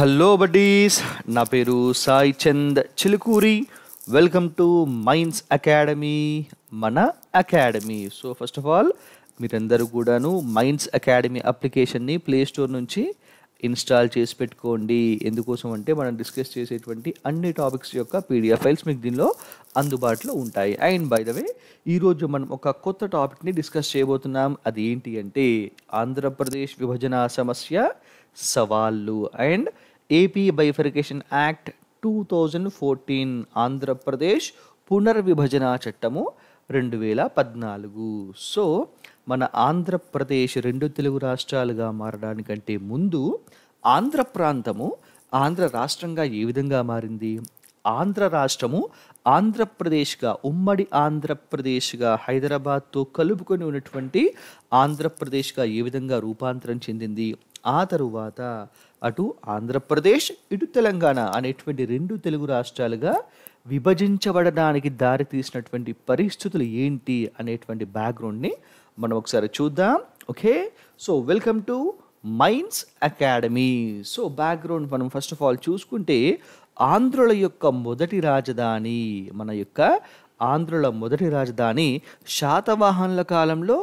hello buddies నా పేరు Sai Chand Chilukuri welcome to Mains Academy మన Academy so first of all మీరందరూ కూడాను మైన్స్ అకాడమీ అప్లికేషన్ని ప్లేస్టోర్ నుంచి ఇన్స్టాల్ చేసి పెట్టుకోండి ఎందుకోసం అంటే మనం డిస్కస్ చేసేటువంటి అన్ని టాపిక్స్ యొక్క పీడిఎఫ్ ఫైల్స్ మీకు దీనిలో అందుబాటులో ఉంటాయి అండ్ బై ద వే ఈరోజు మనం ఒక కొత్త టాపిక్ని డిస్కస్ చేయబోతున్నాం అది ఏంటి అంటే ఆంధ్రప్రదేశ్ విభజన సమస్య సవాళ్ళు and AP bifurcation act two thousand fourteen Andhra Pradesh పునర్విభజన చట్టము రెండు వేల పద్నాలుగు సో మన ఆంధ్రప్రదేశ్ రెండు తెలుగు రాష్ట్రాలుగా మారడానికంటే ముందు ఆంధ్ర ప్రాంతము ఆంధ్ర రాష్ట్రంగా ఏ విధంగా మారింది ఆంధ్ర రాష్ట్రము ఆంధ్రప్రదేశ్గా ఉమ్మడి ఆంధ్రప్రదేశ్గా హైదరాబాద్తో కలుపుకొని ఉన్నటువంటి ఆంధ్రప్రదేశ్గా ఏ విధంగా రూపాంతరం చెందింది ఆ తరువాత అటు ఆంధ్రప్రదేశ్ ఇటు తెలంగాణ అనేటువంటి రెండు తెలుగు రాష్ట్రాలుగా విభజించబడడానికి దారి తీసినటువంటి పరిస్థితులు ఏంటి అనేటువంటి బ్యాక్గ్రౌండ్ని మనం ఒకసారి చూద్దాం okay so welcome to Mains Academy so background మనం ఫస్ట్ ఆఫ్ ఆల్ చూసుకుంటే ఆంధ్రుల యొక్క మొదటి రాజధాని మన యొక్క ఆంధ్రుల మొదటి రాజధాని శాతవాహనుల కాలంలో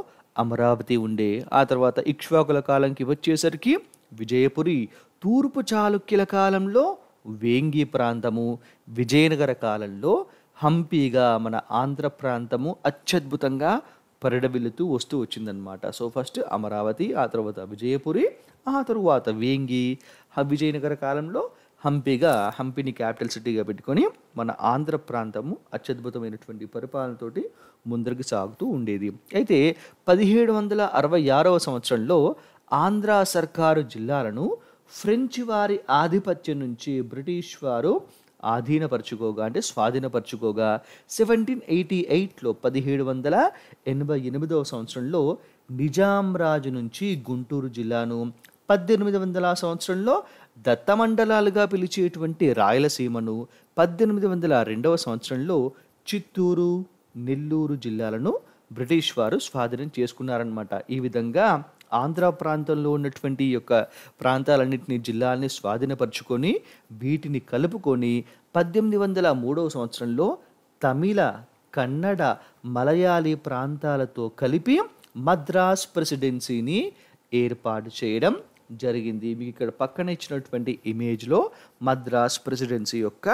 అమరావతి ఉండే ఆ తర్వాత ఇక్ష్వాకుల కాలంకి వచ్చేసరికి విజయపురి తూర్పు చాళుక్యుల కాలంలో వేంగి ప్రాంతము విజయనగర కాలంలో హంపీగా మన ఆంధ్ర ప్రాంతము అత్యద్భుతంగా పరిడవిల్లుతూ వస్తూ వచ్చిందనమాట సో ఫస్ట్ అమరావతి ఆ తర్వాత విజయపురి ఆ తరువాత వేంగి విజయనగర కాలంలో హంపీగా హంపీని క్యాపిటల్ సిటీగా పెట్టుకొని మన ఆంధ్ర ప్రాంతము అత్యద్భుతమైనటువంటి పరిపాలనతోటి ముందరికి సాగుతూ ఉండేది అయితే పదిహేడు వందల అరవై ఆరవ సంవత్సరంలో ఆంధ్ర సర్కారు జిల్లాలను ఫ్రెంచ్ వారి ఆధిపత్యం నుంచి బ్రిటిష్ వారు ఆధీనపరచుకోగా అంటే స్వాధీనపరచుకోగా సెవెంటీన్ ఎయిటీ ఎయిట్లో పదిహేడు వందల ఎనభై ఎనిమిదవ సంవత్సరంలో నిజాం రాజు నుంచి గుంటూరు జిల్లాను పద్దెనిమిది వందల సంవత్సరంలో దత్తమండలాలుగా పిలిచేటువంటి రాయలసీమను పద్దెనిమిది వందల రెండవ సంవత్సరంలో చిత్తూరు నెల్లూరు జిల్లాలను బ్రిటిష్ వారు స్వాధీనం చేసుకున్నారనమాట ఈ విధంగా ఆంధ్ర ప్రాంతంలో ఉన్నటువంటి యొక్క ప్రాంతాలన్నింటినీ జిల్లాలని స్వాధీనపరుచుకొని వీటిని కలుపుకొని పద్దెనిమిది వందల మూడవ సంవత్సరంలో తమిళ కన్నడ మలయాళీ ప్రాంతాలతో కలిపి మద్రాస్ ప్రెసిడెన్సీని ఏర్పాటు చేయడం జరిగింది మీకు ఇక్కడ పక్కన ఇచ్చినటువంటి ఇమేజ్లో మద్రాస్ ప్రెసిడెన్సీ యొక్క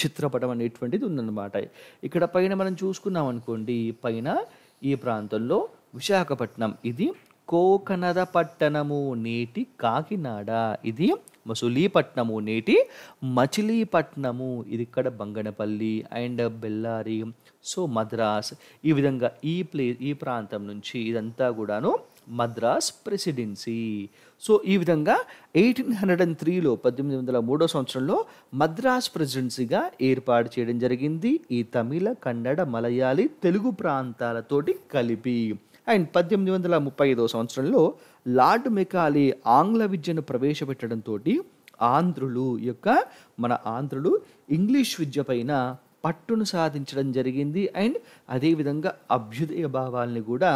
చిత్రపటం అనేటువంటిది ఉందన్నమాట ఇక్కడ పైన మనం చూసుకున్నాం అనుకోండి పైన ఈ ప్రాంతంలో విశాఖపట్నం ఇది కోకనద పట్టణము నేటి కాకినాడ ఇది మసులీపట్నము నేటి మచిలీపట్నము ఇది ఇక్కడ బంగనపల్లి అండ్ బెల్లారి సో మద్రాస్ ఈ విధంగా ఈ ప్లే ఈ ప్రాంతం నుంచి ఇదంతా కూడాను మద్రాస్ ప్రెసిడెన్సీ సో ఈ విధంగా ఎయిటీన్ హండ్రెడ్ అండ్ త్రీలో పద్దెనిమిది వందల మూడో సంవత్సరంలో మద్రాస్ ప్రెసిడెన్సీగా ఏర్పాటు చేయడం జరిగింది ఈ తమిళ కన్నడ మలయాళి తెలుగు ప్రాంతాలతోటి కలిపి అండ్ పద్దెనిమిది వందల ముప్పై ఐదో సంవత్సరంలో లార్డ్ మెకాలీ ఆంగ్ల విద్యను ప్రవేశపెట్టడంతో ఆంధ్రులు యొక్క మన ఆంధ్రులు ఇంగ్లీష్ విద్య పైన పట్టును సాధించడం జరిగింది అండ్ అదేవిధంగా అభ్యుదయ భావాల్ని కూడా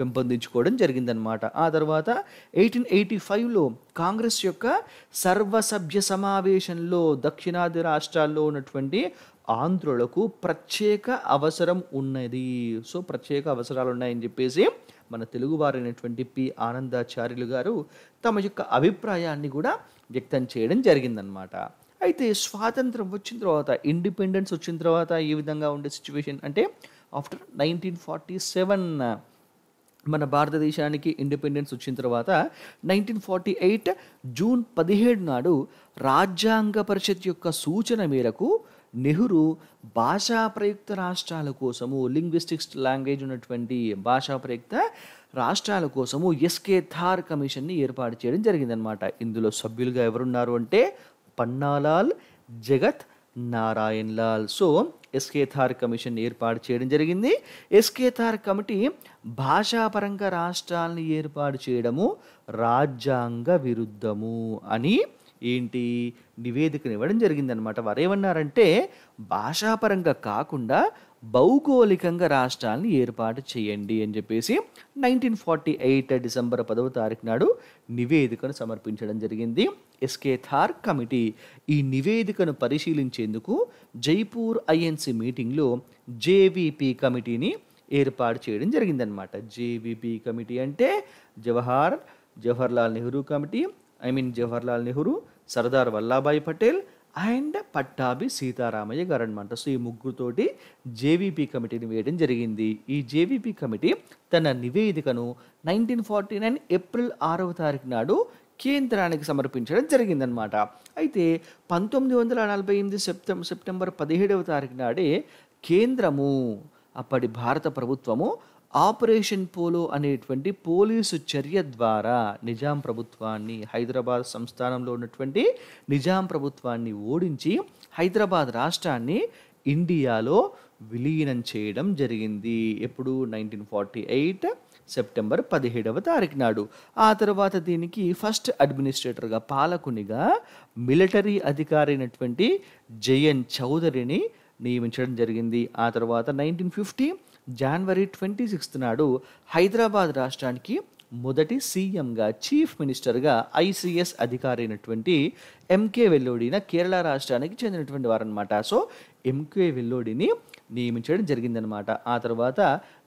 పెంపొందించుకోవడం జరిగిందనమాట ఆ తర్వాత ఎయిటీన్ ఎయిటీ ఫైవ్లో కాంగ్రెస్ యొక్క సర్వసభ్య సమావేశంలో దక్షిణాది రాష్ట్రాల్లో ఉన్నటువంటి ఆంధ్రులకు ప్రత్యేక అవసరం ఉన్నది సో ప్రత్యేక అవసరాలు ఉన్నాయని చెప్పేసి మన తెలుగువారైనటువంటి పి ఆనందాచార్యులు గారు తమ యొక్క అభిప్రాయాన్ని కూడా వ్యక్తం చేయడం జరిగిందనమాట అయితే స్వాతంత్రం వచ్చిన తర్వాత ఇండిపెండెన్స్ వచ్చిన తర్వాత ఏ విధంగా ఉండే సిచ్యువేషన్ అంటే ఆఫ్టర్ నైన్టీన్ ఫార్టీ సెవెన్ మన భారతదేశానికి ఇండిపెండెన్స్ వచ్చిన తర్వాత నైన్టీన్ ఫార్టీ ఎయిట్ జూన్ పదిహేడు నాడు రాజ్యాంగ పరిషత్ యొక్క సూచన మేరకు నెహ్రూ భాషా ప్రయుక్త రాష్ట్రాల కోసము లింగ్విస్టిక్స్ లాంగ్వేజ్ ఉన్నటువంటి భాషా ప్రయుక్త రాష్ట్రాల కోసము ఎస్కే థార్ కమిషన్ని ఏర్పాటు చేయడం జరిగిందనమాట ఇందులో సభ్యులుగా ఎవరున్నారు అంటే Pannalal Jagat Narayan Lal so SK Dhar commission ఏర్పాటు చేయడం జరిగింది ఎస్కే థార్ కమిటీ భాషాపరంగా రాష్ట్రాలను ఏర్పాటు చేయడము రాజ్యాంగ విరుద్ధము అని ఏంటి నివేదికను ఇవ్వడం జరిగిందనమాట వారు ఏమన్నారంటే భాషాపరంగా కాకుండా భౌగోళికంగా రాష్ట్రాలను ఏర్పాటు చేయండి అని చెప్పేసి నైన్టీన్ ఫార్టీ ఎయిట్ డిసెంబర్ పదవ తారీఖు నాడు నివేదికను సమర్పించడం జరిగింది ఎస్కే థార్ కమిటీ ఈ నివేదికను పరిశీలించేందుకు జైపూర్ ఐఎన్సీ మీటింగ్లో జేవీపీ కమిటీని ఏర్పాటు చేయడం జరిగిందనమాట జేవిపి కమిటీ అంటే Jawahar Jawaharlal Nehru committee I mean Jawaharlal Nehru Sardar Vallabhbhai Patel and Pattabhi Sitaramayya garu అనమాట సో ఈ ముగ్గురుతోటి జేవీపీ కమిటీని వేయడం జరిగింది ఈ జేవీపీ కమిటీ తన నివేదికను నైన్టీన్ ఫార్టీ నైన్ ఏప్రిల్ ఆరవ తారీఖు నాడు కేంద్రానికి సమర్పించడం జరిగిందనమాట అయితే పంతొమ్మిది వందల నలభై ఎనిమిది సెప్టెం సెప్టెంబర్ పదిహేడవ తారీఖు నాడే కేంద్రము అప్పటి భారత ప్రభుత్వము ఆపరేషన్ పోలో అనేటువంటి పోలీసు చర్య ద్వారా నిజాం ప్రభుత్వాన్ని హైదరాబాద్ సంస్థానంలో ఉన్నటువంటి నిజాం ప్రభుత్వాన్ని ఓడించి హైదరాబాద్ రాష్ట్రాన్ని ఇండియాలో విలీనం చేయడం జరిగింది ఎప్పుడు నైన్టీన్ ఫార్టీ ఎయిట్ సెప్టెంబర్ పదిహేడవ తారీఖు నాడు ఆ తర్వాత దీనికి ఫస్ట్ అడ్మినిస్ట్రేటర్గా పాలకునిగా మిలిటరీ అధికారి అయినటువంటి జయన్ చౌదరిని నియమించడం జరిగింది ఆ తర్వాత nineteen fifty January twenty sixth నాడు హైదరాబాద్ రాష్ట్రానికి మొదటి సీఎంగా చీఫ్ మినిస్టర్గా ఐసీఎస్ అధికారి అయినటువంటి ఎంకే వెల్లోడిన కేరళ రాష్ట్రానికి చెందినటువంటి వారనమాట సో ఎంకే వెల్లోడిని నియమించడం జరిగిందనమాట ఆ తర్వాత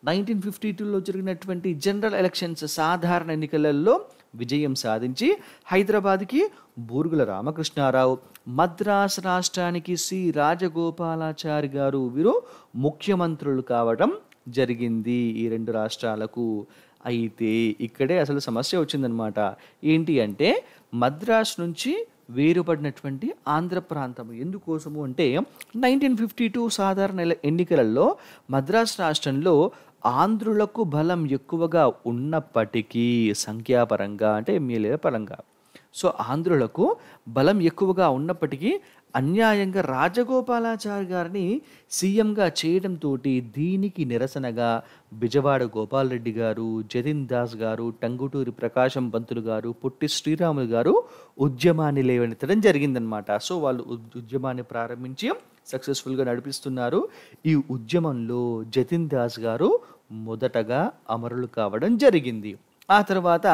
నైన్టీన్ ఫిఫ్టీ టూలో జరిగినటువంటి జనరల్ ఎలక్షన్స్ సాధారణ ఎన్నికలలో విజయం సాధించి హైదరాబాద్కి బూరుగుల రామకృష్ణారావు మద్రాసు రాష్ట్రానికి సి రాజగోపాలాచారి గారు వీరు ముఖ్యమంత్రులు కావడం జరిగింది ఈ రెండు రాష్ట్రాలకు అయితే ఇక్కడే అసలు సమస్య వచ్చిందనమాట ఏంటి అంటే మద్రాసు నుంచి వేరుపడినటువంటి ఆంధ్ర ప్రాంతం ఎందుకోసము అంటే నైన్టీన్ ఫిఫ్టీ టూ సాధారణ ఎన్నికలలో మద్రాసు రాష్ట్రంలో ఆంధ్రులకు బలం ఎక్కువగా ఉన్నప్పటికీ సంఖ్యాపరంగా అంటే ఎమ్మెల్యేల పరంగా సో ఆంధ్రులకు బలం ఎక్కువగా ఉన్నప్పటికీ అన్యాయంగా రాజగోపాలాచారి గారిని సీఎంగా చేయడంతో దీనికి నిరసనగా బిజవాడ గోపాలరెడ్డి గారు జతిన్ దాస్ గారు టంగుటూరి ప్రకాశం పంతులు గారు పొట్టి శ్రీరాములు గారు ఉద్యమాన్ని లేవనెత్తడం జరిగిందనమాట సో వాళ్ళు ఉద్యమాన్ని ప్రారంభించి సక్సెస్ఫుల్గా నడిపిస్తున్నారు ఈ ఉద్యమంలో జతిన్ దాస్ గారు మొదటగా అమరులు కావడం జరిగింది ఆ తర్వాత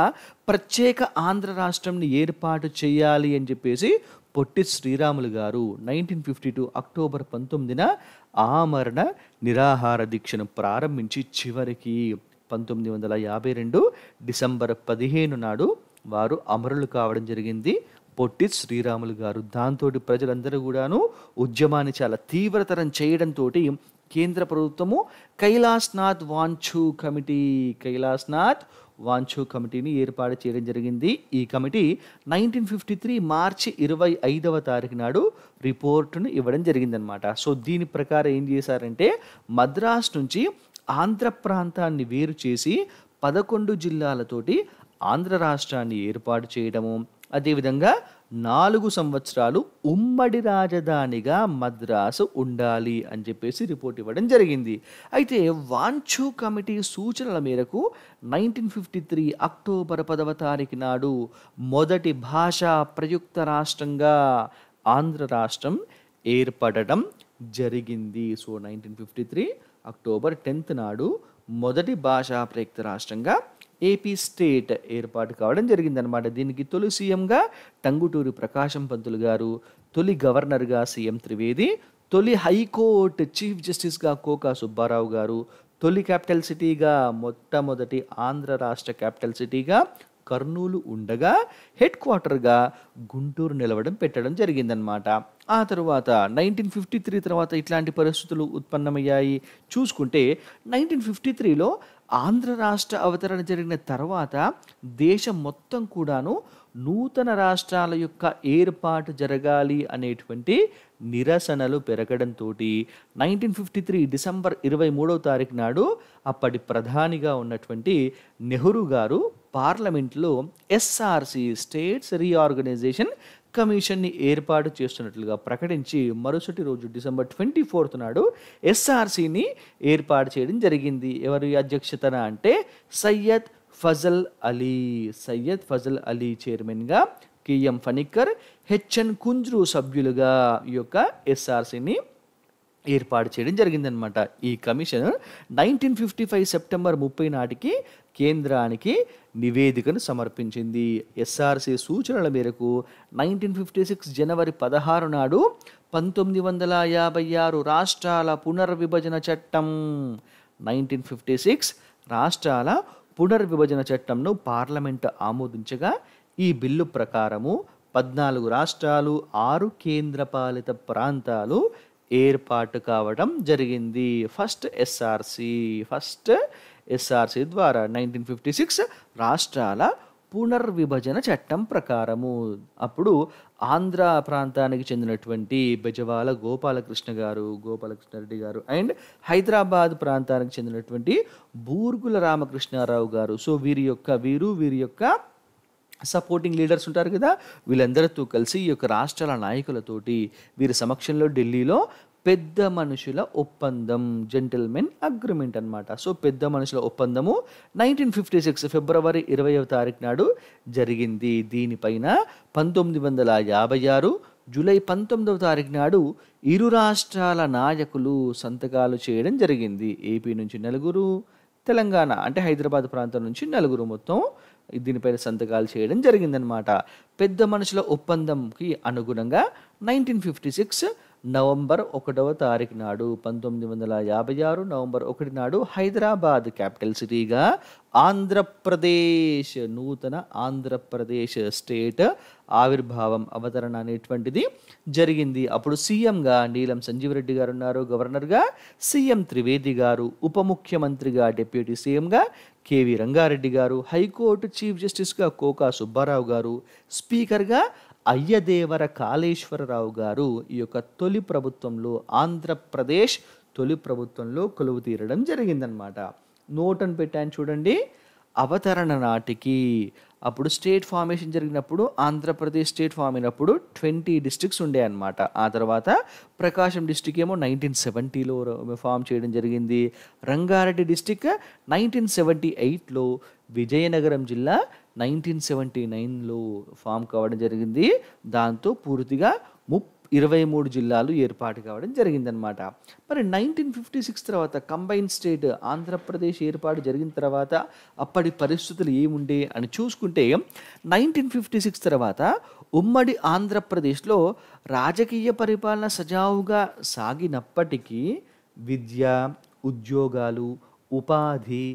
ప్రత్యేక ఆంధ్ర రాష్ట్రంని ఏర్పాటు చేయాలి అని చెప్పేసి పొట్టి శ్రీరాములు గారు నైన్టీన్ ఫిఫ్టీ టూ అక్టోబర్ పంతొమ్మిదిన ఆమరణ నిరాహార దీక్షను ప్రారంభించి చివరికి పంతొమ్మిది వందల యాభై రెండు డిసెంబర్ పదిహేను నాడు వారు అమరులు కావడం జరిగింది పొట్టి శ్రీరాములు గారు దాంతో ప్రజలందరూ కూడాను ఉద్యమాన్ని చాలా తీవ్రతరం చేయడంతో కేంద్ర ప్రభుత్వము కైలాస్నాథ్ వాంఛు కమిటీ కైలాస్నాథ్ వాంఛు కమిటీని ఏర్పాటు చేయడం జరిగింది ఈ కమిటీ నైన్టీన్ ఫిఫ్టీ త్రీ మార్చి ఇరవై ఐదవ తారీఖు నాడు రిపోర్టును ఇవ్వడం జరిగిందనమాట సో దీని ప్రకారం ఏం చేశారంటే మద్రాస్ నుంచి ఆంధ్ర ప్రాంతాన్ని వేరు చేసి పదకొండు జిల్లాలతోటి ఆంధ్ర రాష్ట్రాన్ని ఏర్పాటు చేయడము అదేవిధంగా నాలుగు సంవత్సరాలు ఉమ్మడి రాజధానిగా మద్రాసు ఉండాలి అని చెప్పేసి రిపోర్ట్ ఇవ్వడం జరిగింది అయితే వాంఛు కమిటీ సూచనల మేరకు నైన్టీన్ ఫిఫ్టీ త్రీ అక్టోబర్ పదవ తారీఖు నాడు మొదటి భాషా ప్రయుక్త రాష్ట్రంగా ఆంధ్ర రాష్ట్రం ఏర్పడటం జరిగింది so nineteen fifty three October tenth నాడు మొదటి భాషా ప్రయుక్త రాష్ట్రంగా ఏపీ స్టేట్ ఏర్పాటు కావడం జరిగిందనమాట దీనికి తొలి సీఎంగా టంగుటూరు ప్రకాశం పంతులు గారు తొలి గవర్నర్గా సీఎం త్రివేది తొలి హైకోర్టు చీఫ్ జస్టిస్గా కోకా సుబ్బారావు గారు తొలి క్యాపిటల్ సిటీగా మొట్టమొదటి ఆంధ్ర రాష్ట్ర క్యాపిటల్ సిటీగా కర్నూలు ఉండగా హెడ్ క్వార్టర్గా గుంటూరు నిలవడం పెట్టడం జరిగిందనమాట ఆ తర్వాత నైన్టీన్ ఫిఫ్టీ త్రీ తర్వాత ఇట్లాంటి పరిస్థితులు ఉత్పన్నమయ్యాయి చూసుకుంటే నైన్టీన్ ఫిఫ్టీ త్రీలో ఆంధ్ర రాష్ట్ర అవతరణ జరిగిన తర్వాత దేశం మొత్తం కూడాను నూతన రాష్ట్రాల యొక్క ఏర్పాటు జరగాలి అనేటువంటి నిరసనలు పెరగడంతో నైన్టీన్ ఫిఫ్టీ త్రీ డిసెంబర్ ఇరవై మూడవ తారీఖు నాడు అప్పటి ప్రధానిగా ఉన్నటువంటి నెహ్రూ గారు పార్లమెంట్లో ఎస్ఆర్సి స్టేట్స్ రీఆర్గనైజేషన్ కమిషన్ని ఏర్పాటు చేస్తున్నట్లుగా ప్రకటించి మరుసటి రోజు డిసెంబర్ ట్వంటీ ఫోర్త్ నాడు ఎస్ఆర్సీని ఏర్పాటు చేయడం జరిగింది ఎవరి అధ్యక్షతన అంటే సయ్యద్ ఫజల్ అలీ సయ్యద్ ఫజల్ అలీ చైర్మన్గా కేఎం ఫణిక్కర్ హెచ్ఎన్ కుంజ్రు సభ్యులుగా ఈ యొక్క ఎస్ఆర్సీని ఏర్పాటు చేయడం జరిగిందనమాట ఈ commission nineteen fifty five September ముప్పై నాటికి కేంద్రానికి నివేదికను సమర్పించింది ఎస్ఆర్సీ సూచనల మేరకు నైన్టీన్ ఫిఫ్టీ సిక్స్ జనవరి పదహారు నాడు పంతొమ్మిది వందల యాభై ఆరు రాష్ట్రాల పునర్విభజన చట్టం నైన్టీన్ ఫిఫ్టీ సిక్స్ రాష్ట్రాల పునర్విభజన చట్టంను పార్లమెంటు ఆమోదించగా ఈ బిల్లు ప్రకారము పద్నాలుగు రాష్ట్రాలు ఆరు కేంద్రపాలిత ప్రాంతాలు ఏర్పాటు కావడం జరిగింది ఫస్ట్ ఎస్ఆర్సి ఫస్ట్ ఎస్ఆర్సి ద్వారా నైన్టీన్ ఫిఫ్టీ సిక్స్ రాష్ట్రాల పునర్విభజన చట్టం ప్రకారము అప్పుడు ఆంధ్ర ప్రాంతానికి చెందినటువంటి బెజవాల గోపాలకృష్ణ గారు గోపాలకృష్ణారెడ్డి గారు అండ్ హైదరాబాద్ ప్రాంతానికి చెందినటువంటి బూర్గుల రామకృష్ణారావు గారు సో వీరి యొక్క వీరు వీరి యొక్క సపోర్టింగ్ లీడర్స్ ఉంటారు కదా వీళ్ళందరితో కలిసి ఈ యొక్క రాష్ట్రాల నాయకులతోటి వీరి సమక్షంలో ఢిల్లీలో పెద్ద మనుషుల ఒప్పందం జెంటిల్మెన్ అగ్రిమెంట్ అనమాట సో పెద్ద మనుషుల ఒప్పందము నైన్టీన్ ఫిఫ్టీ సిక్స్ ఫిబ్రవరి ఇరవైవ తారీఖు నాడు జరిగింది దీనిపైన పంతొమ్మిది వందల యాభై ఆరు జూలై పంతొమ్మిదవ తారీఖు నాడు ఇరు రాష్ట్రాల నాయకులు సంతకాలు చేయడం జరిగింది ఏపీ నుంచి నలుగురు తెలంగాణ అంటే హైదరాబాద్ ప్రాంతం నుంచి నలుగురు మొత్తం దీనిపైన సంతకాలు చేయడం జరిగిందనమాట పెద్ద మనుషుల ఒప్పందంకి అనుగుణంగా నైన్టీన్ ఫిఫ్టీ సిక్స్ నవంబర్ ఒకటవ తారీఖు నాడు పంతొమ్మిది వందల యాభై ఆరు నవంబర్ ఒకటి నాడు హైదరాబాద్ క్యాపిటల్ సిటీగా ఆంధ్రప్రదేశ్ నూతన ఆంధ్రప్రదేశ్ స్టేట్ ఆవిర్భావం అవతరణ అనేటువంటిది జరిగింది అప్పుడు సీఎంగా నీలం సంజీవరెడ్డి గారు ఉన్నారు గవర్నర్గా సీఎం త్రివేది గారు ఉప ముఖ్యమంత్రిగా డిప్యూటీ సీఎంగా KV Ranga Reddy garu high court chief జస్టిస్గా కోకా సుబ్బారావు గారు స్పీకర్గా అయ్యదేవర కాళేశ్వరరావు గారు ఈ యొక్క తొలి ప్రభుత్వంలో ఆంధ్రప్రదేశ్ తొలి ప్రభుత్వంలో కొలువు తీరడం జరిగిందనమాట నోటను పెట్టాను చూడండి అవతరణ నాటికి అప్పుడు స్టేట్ ఫార్మేషన్ జరిగినప్పుడు ఆంధ్రప్రదేశ్ స్టేట్ ఫామ్ అయినప్పుడు ట్వంటీ డిస్టిక్స్ ఉండే అనమాట ఆ తర్వాత ప్రకాశం డిస్టిక్ ఏమో నైన్టీన్ సెవెంటీలో ఫామ్ చేయడం జరిగింది రంగారెడ్డి డిస్టిక్ నైన్టీన్ సెవెంటీ ఎయిట్లో విజయనగరం జిల్లా నైన్టీన్ సెవెంటీ నైన్లో ఫామ్ కావడం జరిగింది దాంతో పూర్తిగా ముప్ ఇరవై మూడు జిల్లాలు ఏర్పాటు కావడం జరిగిందనమాట మరి నైన్టీన్ ఫిఫ్టీ సిక్స్ తర్వాత కంబైన్ స్టేట్ ఆంధ్రప్రదేశ్ ఏర్పాటు జరిగిన తర్వాత అప్పటి పరిస్థితులు ఏముండే అని చూసుకుంటే నైన్టీన్ ఫిఫ్టీ సిక్స్ తర్వాత ఉమ్మడి ఆంధ్రప్రదేశ్లో రాజకీయ పరిపాలన సజావుగా సాగినప్పటికీ విద్య ఉద్యోగాలు ఉపాధి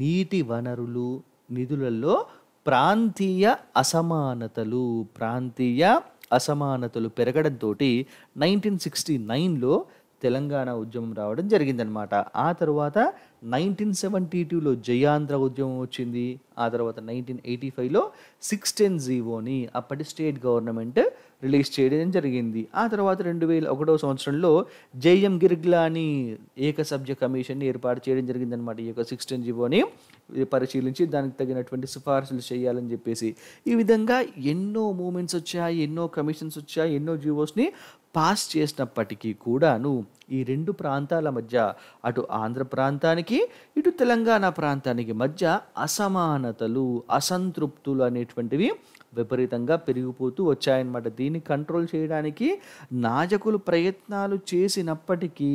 నీటి వనరులు నిధులలో ప్రాంతీయ అసమానతలు ప్రాంతీయ అసమానతలు పెరగడంతో నైన్టీన్ సిక్స్టీ నైన్లో తెలంగాణ ఉద్యమం రావడం జరిగిందనమాట ఆ తర్వాత నైన్టీన్ సెవెంటీ టూలో జయాంధ్ర ఉద్యమం వచ్చింది ఆ తర్వాత నైన్టీన్ ఎయిటీ ఫైవ్లో సిక్స్ టెన్ జీవోని అప్పటి స్టేట్ గవర్నమెంట్ రిలీజ్ చేయడం జరిగింది ఆ తర్వాత రెండు వేల ఒకటో సంవత్సరంలో జేఎం గిర్గ్లాని ఏక సభ్య కమిషన్ని ఏర్పాటు చేయడం జరిగిందనమాట ఈ యొక్క సిక్స్టీన్ జీవోని పరిశీలించి దానికి తగినటువంటి సిఫార్సులు చేయాలని చెప్పేసి ఈ విధంగా ఎన్నో మూమెంట్స్ వచ్చాయి ఎన్నో కమిషన్స్ వచ్చాయి ఎన్నో జీవోస్ని పాస్ చేసినప్పటికీ కూడాను ఈ రెండు ప్రాంతాల మధ్య అటు ఆంధ్ర ప్రాంతానికి ఇటు తెలంగాణ ప్రాంతానికి మధ్య అసమాన అసమానతలు అసంతృప్తులు అనేటువంటివి విపరీతంగా పెరిగిపోతూ వచ్చాయన్నమాట దీన్ని కంట్రోల్ చేయడానికి నాజకులు ప్రయత్నాలు చేసినప్పటికీ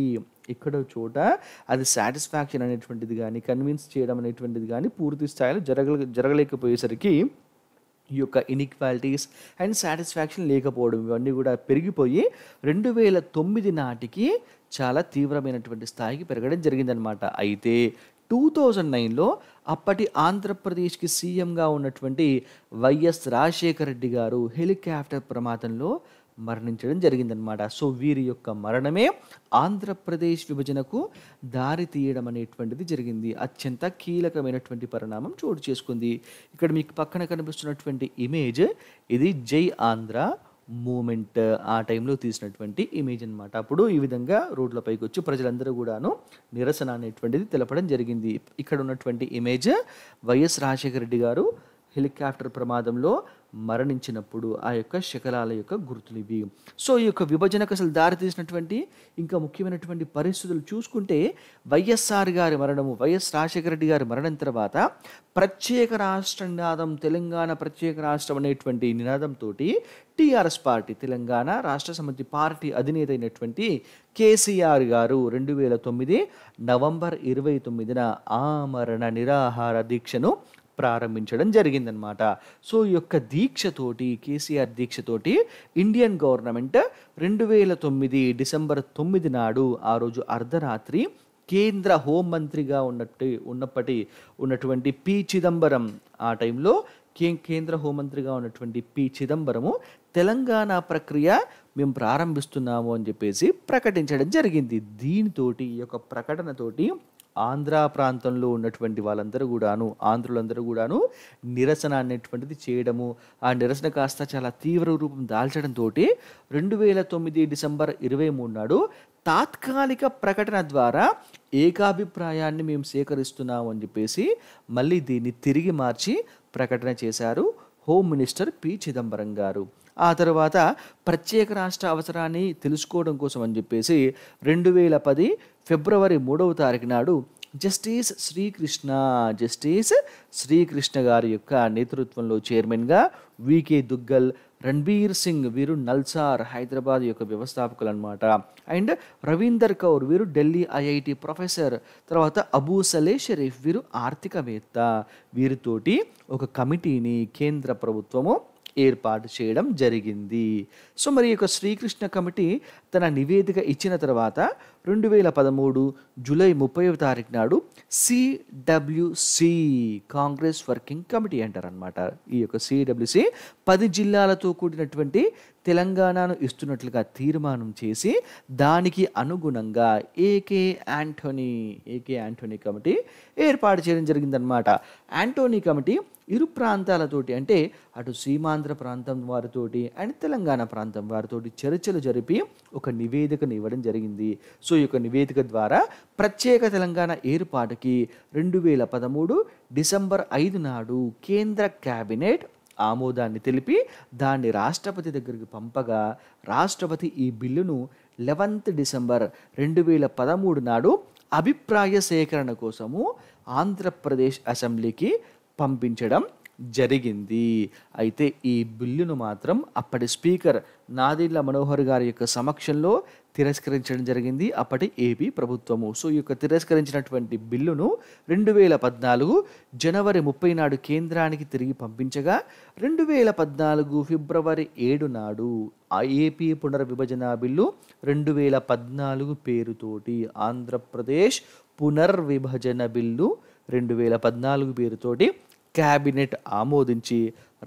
ఇక్కడ చోట అది సాటిస్ఫాక్షన్ అనేటువంటిది కానీ కన్విన్స్ చేయడం అనేటువంటిది కానీ పూర్తి స్థాయిలో జరగ జరగలేకపోయేసరికి ఈ యొక్క ఇన్ఈక్వాలిటీస్ అండ్ సాటిస్ఫాక్షన్ లేకపోవడం ఇవన్నీ కూడా పెరిగిపోయి రెండు వేల తొమ్మిది నాటికి చాలా తీవ్రమైనటువంటి స్థాయికి పెరగడం జరిగిందనమాట అయితే టూ థౌజండ్ నైన్లో అప్పటి ఆంధ్రప్రదేశ్కి సీఎంగా ఉన్నటువంటి వైఎస్ రాజశేఖర రెడ్డి గారు హెలికాప్టర్ ప్రమాదంలో మరణించడం జరిగిందనమాట సో వీరి యొక్క మరణమే ఆంధ్రప్రదేశ్ విభజనకు దారి తీయడం అనేటువంటిది జరిగింది అత్యంత కీలకమైనటువంటి పరిణామం చోటు చేసుకుంది ఇక్కడ మీకు పక్కన కనిపిస్తున్నటువంటి ఇమేజ్ ఇది జై ఆంధ్ర మూమెంట్ ఆ టైంలో తీసినటువంటి ఇమేజ్ అనమాట అప్పుడు ఈ విధంగా రోడ్ల పైకి వచ్చి ప్రజలందరూ కూడాను నిరసన అనేటువంటిది తెలపడం జరిగింది ఇక్కడ ఉన్నటువంటి ఇమేజ్ వైఎస్ రాజశేఖర రెడ్డి గారు హెలికాప్టర్ ప్రమాదంలో మరణించినప్పుడు ఆ యొక్క శకలాల యొక్క గుర్తులు ఇవి సో ఈ యొక్క విభజనకు అసలు దారితీసినటువంటి ఇంకా ముఖ్యమైనటువంటి పరిస్థితులు చూసుకుంటే వైఎస్ఆర్ గారి మరణము వైఎస్ రాజశేఖర రెడ్డి గారి మరణం తర్వాత ప్రత్యేక రాష్ట్ర నినాదం తెలంగాణ ప్రత్యేక రాష్ట్రం అనేటువంటి నినాదంతో టీఆర్ఎస్ పార్టీ తెలంగాణ రాష్ట్ర సమితి పార్టీ అధినేత అయినటువంటి కేసీఆర్ గారు రెండు వేల తొమ్మిది నవంబర్ ఇరవై తొమ్మిదిన ఆమరణ నిరాహార దీక్షను ప్రారంభించడం జరిగిందనమాట సో ఈ యొక్క దీక్షతోటి కేసీఆర్ దీక్షతోటి ఇండియన్ గవర్నమెంట్ రెండు వేల తొమ్మిది డిసెంబర్ తొమ్మిది నాడు ఆ రోజు అర్ధరాత్రి కేంద్ర హోంమంత్రిగా ఉన్నట్టు ఉన్నప్పటి ఉన్నటువంటి పి చిదంబరం ఆ టైంలో కే కేంద్ర హోంమంత్రిగా ఉన్నటువంటి పి చిదంబరము తెలంగాణ ప్రక్రియ మేము ప్రారంభిస్తున్నాము అని చెప్పేసి ప్రకటించడం జరిగింది దీనితోటి ఈ యొక్క ప్రకటనతోటి ఆంధ్ర ప్రాంతంలో ఉన్నటువంటి వాళ్ళందరూ కూడాను ఆంధ్రులందరూ కూడాను నిరసన అనేటువంటిది చేయడము ఆ నిరసన కాస్త చాలా తీవ్ర రూపం దాల్చడంతో రెండు వేల తొమ్మిది డిసెంబర్ ఇరవై మూడు నాడు తాత్కాలిక ప్రకటన ద్వారా ఏకాభిప్రాయాన్ని మేము సేకరిస్తున్నాం అని చెప్పేసి మళ్ళీ దీన్ని తిరిగి మార్చి ప్రకటన చేశారు హోమ్ మినిస్టర్ పి చిదంబరం గారు ఆ తర్వాత ప్రత్యేక రాష్ట్ర అవసరాన్ని తెలుసుకోవడం కోసం అని చెప్పేసి రెండు వేల పది ఫిబ్రవరి మూడవ తారీఖు నాడు జస్టిస్ శ్రీకృష్ణ జస్టిస్ శ్రీకృష్ణ గారి యొక్క నేతృత్వంలో చైర్మన్గా వికే దుగ్గల్ రణ్బీర్ సింగ్ వీరు నల్సార్ హైదరాబాద్ యొక్క వ్యవస్థాపకులు అనమాట అండ్ రవీందర్ కౌర్ వీరు ఢిల్లీ ఐఐటి ప్రొఫెసర్ తర్వాత అబూ సలే షరీఫ్ వీరు ఆర్థికవేత్త వీరితోటి ఒక కమిటీని కేంద్ర ప్రభుత్వము ఏర్పాటు చేయడం జరిగింది సో మరి యొక్క శ్రీకృష్ణ కమిటీ తన నివేదిక ఇచ్చిన తర్వాత రెండు వేల పదమూడు జూలై ముప్పై తారీఖు నాడు సిడబ్ల్యూసి కాంగ్రెస్ వర్కింగ్ కమిటీ అంటారనమాట ఈ యొక్క సిడబ్ల్యూసి పది జిల్లాలతో కూడినటువంటి తెలంగాణను ఇస్తున్నట్లుగా తీర్మానం చేసి దానికి అనుగుణంగా AK Antony AK Antony committee ఏర్పాటు చేయడం జరిగిందనమాట యాంటోనీ కమిటీ ఇరు ప్రాంతాలతోటి అంటే అటు సీమాంధ్ర ప్రాంతం వారితోటి అండ్ తెలంగాణ ప్రాంతం వారితోటి చర్చలు జరిపి ఒక నివేదికను ఇవ్వడం జరిగింది సో ఈ యొక్క నివేదిక ద్వారా ప్రత్యేక తెలంగాణ ఏర్పాటుకి రెండు వేల పదమూడు డిసెంబర్ ఐదు నాడు కేంద్ర క్యాబినెట్ ఆమోదాన్ని తెలిపి దాన్ని రాష్ట్రపతి దగ్గరికి పంపగా రాష్ట్రపతి ఈ బిల్లును లెవెంత్ డిసెంబర్ రెండు వేల పదమూడు నాడు అభిప్రాయ సేకరణ కోసము ఆంధ్రప్రదేశ్ అసెంబ్లీకి పంపించడం జరిగింది అయితే ఈ బిల్లును మాత్రం అప్పటి స్పీకర్ నాదిళ్ల మనోహర్ గారి యొక్క సమక్షంలో తిరస్కరించడం జరిగింది అప్పటి ఏపీ ప్రభుత్వము సో ఈ యొక్క తిరస్కరించినటువంటి బిల్లును రెండు వేల పద్నాలుగు జనవరి ముప్పై నాడు కేంద్రానికి తిరిగి పంపించగా రెండు వేల పద్నాలుగు ఫిబ్రవరి ఏడు నాడు ఆ ఏపీ పునర్విభజన బిల్లు రెండు వేల పద్నాలుగు పేరుతోటి ఆంధ్రప్రదేశ్ పునర్విభజన బిల్లు రెండు వేల పద్నాలుగు పేరుతోటి క్యాబినెట్ ఆమోదించి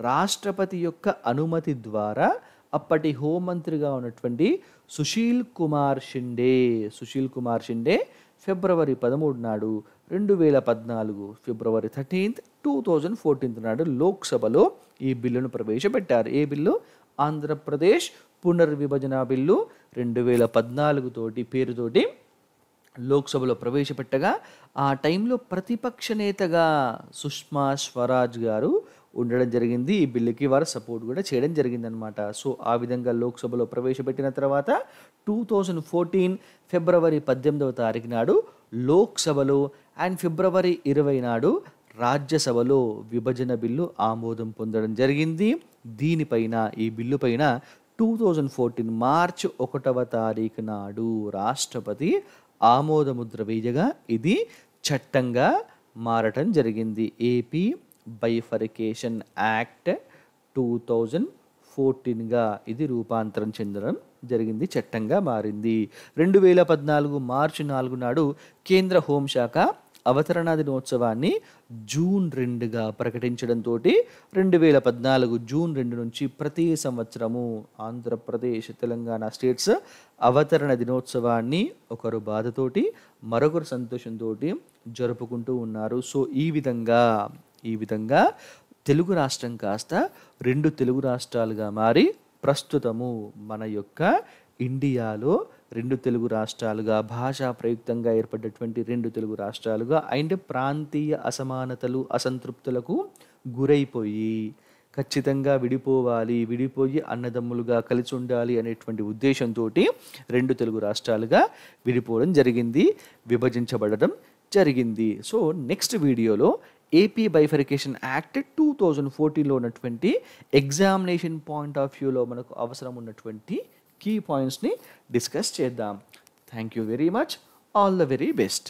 రాష్ట్రపతి యొక్క అనుమతి ద్వారా అప్పటి హోంమంత్రిగా ఉన్నటువంటి సుశీల్ కుమార్ షిండే సుశీల్ కుమార్ షిండే ఫిబ్రవరి పదమూడు నాడు రెండు వేల పద్నాలుగు February thirteenth two thousand fourteenth నాడు లోక్సభలో ఈ బిల్లును ప్రవేశపెట్టారు ఏ బిల్లు ఆంధ్రప్రదేశ్ పునర్విభజన బిల్లు రెండు వేల పద్నాలుగు తోటి పేరుతోటి లోక్సభలో ప్రవేశపెట్టగా ఆ టైంలో ప్రతిపక్ష నేతగా సుష్మా స్వరాజ్ గారు ఉండడం జరిగింది ఈ బిల్లుకి వారు సపోర్ట్ కూడా చేయడం జరిగిందనమాట సో ఆ విధంగా లోక్సభలో ప్రవేశపెట్టిన తర్వాత టూ థౌజండ్ ఫోర్టీన్ ఫిబ్రవరి పద్దెనిమిదవ తారీఖు నాడు లోక్సభలో అండ్ ఫిబ్రవరి ఇరవై నాడు రాజ్యసభలో విభజన బిల్లు ఆమోదం పొందడం జరిగింది దీనిపైన ఈ బిల్లు పైన టూ థౌజండ్ ఫోర్టీన్ మార్చ్ ఒకటవ తారీఖు నాడు రాష్ట్రపతి ఆమోదముద్ర వేయగా ఇది చట్టంగా మారటం జరిగింది AP bifurcation act two thousand ఫోర్టీన్గా ఇది రూపాంతరం చెందడం జరిగింది చట్టంగా మారింది రెండు వేల పద్నాలుగు మార్చి నాలుగు నాడు కేంద్ర హోంశాఖ అవతరణ దినోత్సవాన్ని జూన్ రెండుగా ప్రకటించడంతో రెండు వేల పద్నాలుగు జూన్ రెండు నుంచి ప్రతి సంవత్సరము ఆంధ్రప్రదేశ్ తెలంగాణ స్టేట్స్ అవతరణ దినోత్సవాన్ని ఒకరు బాధతోటి మరొకరు సంతోషంతో జరుపుకుంటూ ఉన్నారు సో ఈ విధంగా ఈ విధంగా తెలుగు రాష్ట్రం కాస్త రెండు తెలుగు రాష్ట్రాలుగా మారి ప్రస్తుతము మన యొక్క ఇండియాలో రెండు తెలుగు రాష్ట్రాలుగా భాషా ప్రయుక్తంగా ఏర్పడ్డటువంటి రెండు తెలుగు రాష్ట్రాలుగా అండ్ ప్రాంతీయ అసమానతలు అసంతృప్తులకు గురైపోయి ఖచ్చితంగా విడిపోవాలి విడిపోయి అన్నదమ్ములుగా కలిసి ఉండాలి అనేటువంటి ఉద్దేశంతో రెండు తెలుగు రాష్ట్రాలుగా విడిపోవడం జరిగింది విభజించబడడం జరిగింది సో నెక్స్ట్ వీడియోలో AP bifurcation act two thousand ఫోర్టీన్లో ఉన్నటువంటి ఎగ్జామినేషన్ పాయింట్ ఆఫ్ వ్యూలో మనకు అవసరం ఉన్నటువంటి కీ పాయింట్స్ని డిస్కస్ చేద్దాం thank you very much all the very best